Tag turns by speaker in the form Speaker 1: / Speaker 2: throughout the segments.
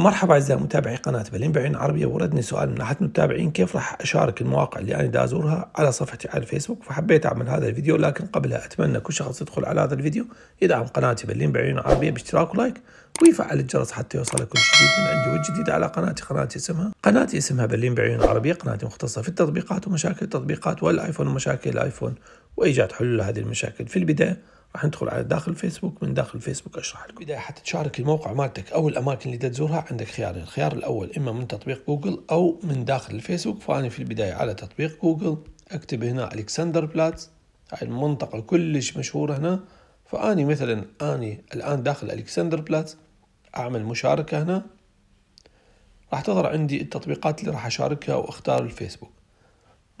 Speaker 1: مرحبا اعزائي متابعي قناه بلين بعين عربيه وردني سؤال من احد المتابعين كيف راح اشارك المواقع اللي انا دا ازورها على صفحتي على الفيسبوك فحبيت اعمل هذا الفيديو لكن قبلها اتمنى كل شخص يدخل على هذا الفيديو يدعم قناتي بلين بعين عربيه باشتراك ولايك ويفعل الجرس حتى يوصل كل جديد من عندي والجديد على قناتي قناتي اسمها قناتي اسمها بلين بعيون عربيه قناتي مختصه في التطبيقات ومشاكل التطبيقات والايفون ومشاكل الايفون وايجاد حلول لهذه المشاكل في البدايه راح ندخل على داخل فيسبوك من داخل فيسبوك اشرح لكم بدايه حتى تشارك الموقع مالتك او الاماكن اللي تزورها عندك خيارين الخيار الاول اما من تطبيق جوجل او من داخل الفيسبوك فاني في البدايه على تطبيق جوجل اكتب هنا الكسندر بلاتس هاي المنطقه كلش مشهوره هنا فاني مثلا اني الان داخل الكسندر بلاتس اعمل مشاركه هنا راح تظهر عندي التطبيقات اللي راح اشاركها واختار الفيسبوك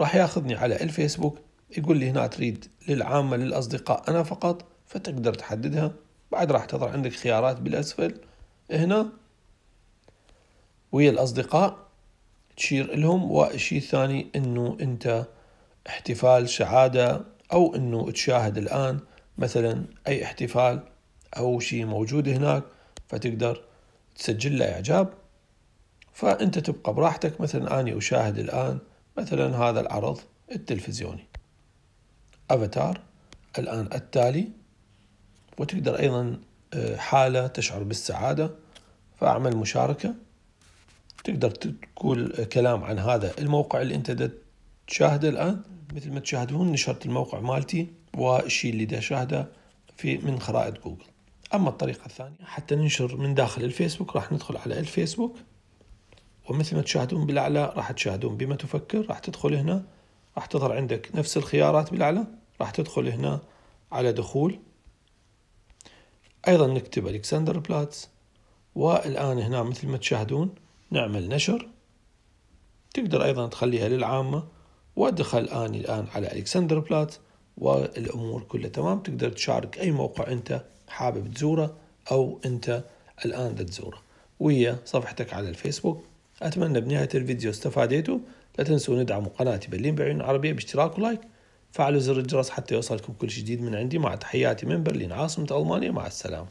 Speaker 1: راح ياخذني على الفيسبوك يقول لي هنا تريد للعامة للأصدقاء أنا فقط فتقدر تحددها بعد راح تظهر عندك خيارات بالأسفل هنا ويا الأصدقاء تشير لهم وشيء الثاني أنه أنت احتفال سعادة أو أنه تشاهد الآن مثلا أي احتفال أو شيء موجود هناك فتقدر تسجل له إعجاب فأنت تبقى براحتك مثلا أني أشاهد الآن مثلا هذا العرض التلفزيوني افاتار الان التالي وتقدر ايضا آه، حالة تشعر بالسعادة فاعمل مشاركة تقدر تقول آه، كلام عن هذا الموقع اللي انت تشاهده الان مثل ما تشاهدون نشرت الموقع مالتي والشيء اللي دا شاهده في من خرائط جوجل اما الطريقة الثانية حتى ننشر من داخل الفيسبوك راح ندخل على الفيسبوك ومثل ما تشاهدون بالاعلى راح تشاهدون بما تفكر راح تدخل هنا راح تظهر عندك نفس الخيارات بالاعلى راح تدخل هنا على دخول أيضا نكتب ألكسندر بلاتس والآن هنا مثل ما تشاهدون نعمل نشر تقدر أيضا تخليها للعامة وادخل آني الآن على ألكسندر بلاتس والأمور كلها تمام تقدر تشارك أي موقع أنت حابب تزوره أو أنت الآن تزوره ويا صفحتك على الفيسبوك أتمنى بنهاية الفيديو استفاديتوا لا تنسوا ندعموا قناتي بلين بعيون عربية باشتراك ولايك فعلوا زر الجرس حتى يوصلكم كل جديد من عندي مع تحياتي من برلين عاصمة ألمانيا مع السلامة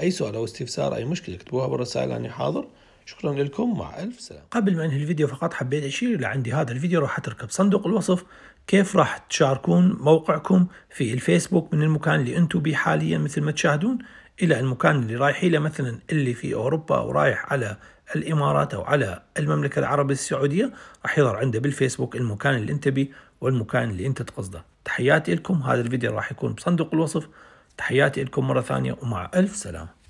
Speaker 1: أي سؤال أو استفسار أي مشكلة اكتبوها بالرسائل أني حاضر شكرا لكم مع ألف سلامة قبل ما أنهي الفيديو فقط حبيت أشير لعندي عندي هذا الفيديو راح أتركه بصندوق الوصف كيف راح تشاركون موقعكم في الفيسبوك من المكان اللي أنتم به حاليا مثل ما تشاهدون إلى المكان اللي رايح له مثلا اللي في أوروبا ورايح على الإمارات أو على المملكة العربية السعودية راح يظهر عنده بالفيسبوك المكان اللي أنت به والمكان اللي أنت تقصده تحياتي لكم هذا الفيديو راح يكون بصندوق الوصف تحياتي لكم مرة ثانية ومع ألف سلامة